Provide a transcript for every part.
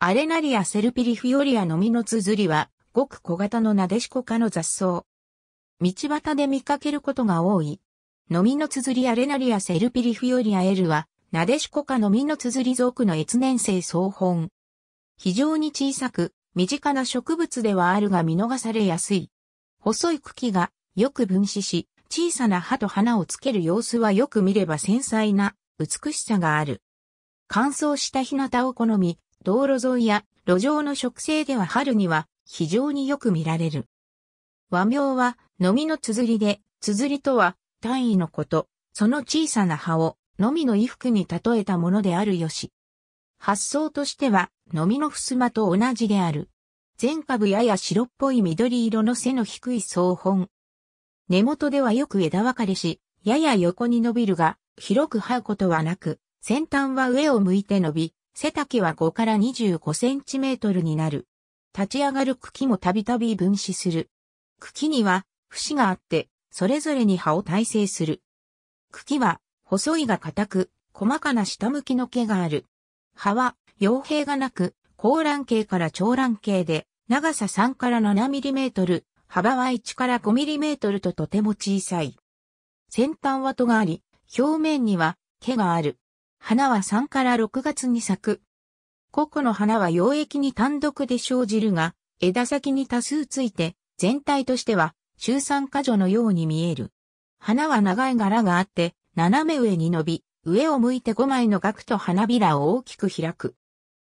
アレナリア・セルピリフィオリアの実のツズりは、ごく小型のナデシコ科の雑草。道端で見かけることが多い。の実のツズりアレナリア・セルピリフィオリア・エルは、ナデシコ科の実のツズり属の越年生草本。非常に小さく、身近な植物ではあるが見逃されやすい。細い茎がよく分子し、小さな葉と花をつける様子はよく見れば繊細な美しさがある。乾燥した日向を好み、道路沿いや路上の植生では春には非常によく見られる。和名は、のみの綴りで、綴りとは単位のこと、その小さな葉を、のみの衣服に例えたものであるよし。発想としては、のみの襖と同じである。全株やや白っぽい緑色の背の低い草本。根元ではよく枝分かれし、やや横に伸びるが、広く這うことはなく、先端は上を向いて伸び、背丈は5から25センチメートルになる。立ち上がる茎もたびたび分子する。茎には節があって、それぞれに葉を耐性する。茎は細いが硬く、細かな下向きの毛がある。葉は傭兵がなく、高卵形から長卵形で、長さ3から7ミリメートル、幅は1から5ミリメートルととても小さい。先端は戸があり、表面には毛がある。花は3から6月に咲く。個々の花は溶液に単独で生じるが、枝先に多数ついて、全体としては、中産果所のように見える。花は長い柄があって、斜め上に伸び、上を向いて5枚の額と花びらを大きく開く。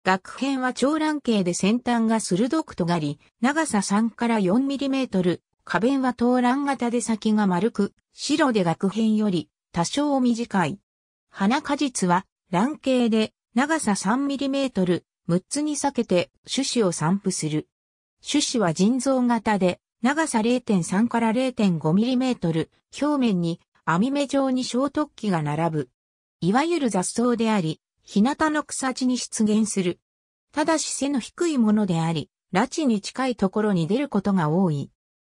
額編は長卵形で先端が鋭く尖り、長さ3から4ミリメートル、花弁は頭卵型で先が丸く、白で額編より多少短い。花果実は卵形で長さ 3mm、6つに裂けて種子を散布する。種子は腎臓型で長さ0.3から 0.5mm、表面に網目状に小突起が並ぶ。いわゆる雑草であり、日向の草地に出現する。ただし背の低いものであり、拉致に近いところに出ることが多い。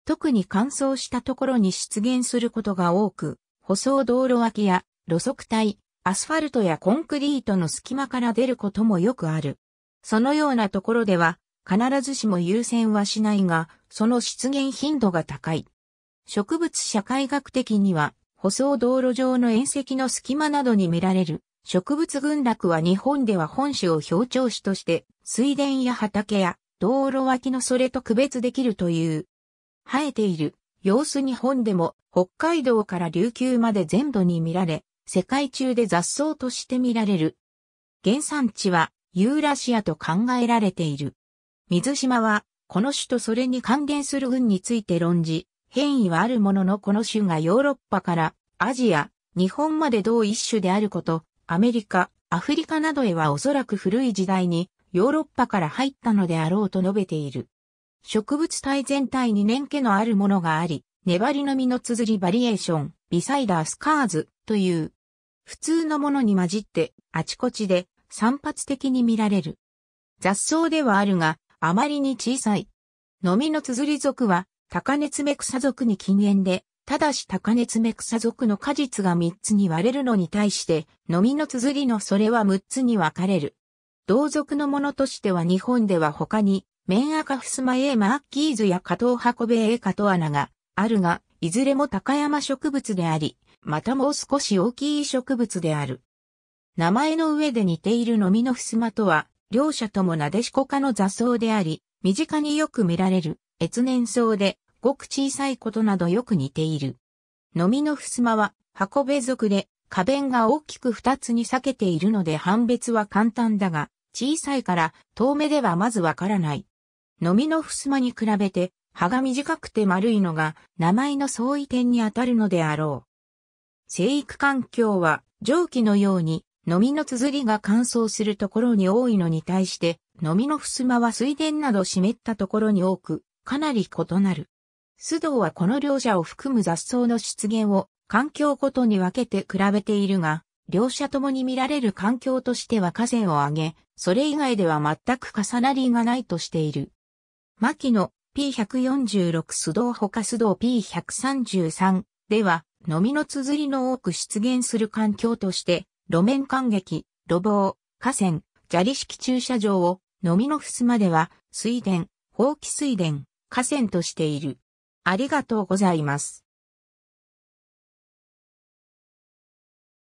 特に乾燥したところに出現することが多く、舗装道路脇や路側帯、アスファルトやコンクリートの隙間から出ることもよくある。そのようなところでは、必ずしも優先はしないが、その出現頻度が高い。植物社会学的には、舗装道路上の縁石の隙間などに見られる、植物群落は日本では本種を表徴種として、水田や畑や道路脇のそれと区別できるという。生えている様子日本でも北海道から琉球まで全土に見られ、世界中で雑草として見られる。原産地はユーラシアと考えられている。水島は、この種とそれに還元する群について論じ、変異はあるもののこの種がヨーロッパからアジア、日本まで同一種であること、アメリカ、アフリカなどへはおそらく古い時代にヨーロッパから入ったのであろうと述べている。植物体全体に年季のあるものがあり、粘りの実の綴りバリエーション、ビサイダースカーズという普通のものに混じってあちこちで散発的に見られる。雑草ではあるが、あまりに小さい。のみの綴り属は、高熱目草属に禁煙で、ただし高熱目草属の果実が3つに割れるのに対して、のみの綴りのそれは6つに分かれる。同属のものとしては日本では他に、メンアカフスマエーマッキーズやカトウハコベエカトアナがあるが、いずれも高山植物であり、またもう少し大きい植物である。名前の上で似ているのみの襖とは、両者ともなでしこ科の雑草であり、身近によく見られる、越年草で、ごく小さいことなどよく似ている。のみの襖は、箱部族で、花弁が大きく二つに裂けているので判別は簡単だが、小さいから、遠目ではまずわからない。のみの襖に比べて、葉が短くて丸いのが名前の相違点にあたるのであろう。生育環境は蒸気のように、飲みの綴りが乾燥するところに多いのに対して、飲みの襖は水田など湿ったところに多く、かなり異なる。須藤はこの両者を含む雑草の出現を環境ごとに分けて比べているが、両者ともに見られる環境としては河川を挙げ、それ以外では全く重なりがないとしている。牧野、P146 須ほ他須藤 P133 では、のみの綴りの多く出現する環境として、路面観劇、路傍、河川、砂利式駐車場を、のみの襖では、水田、放棄水田、河川としている。ありがとうございます。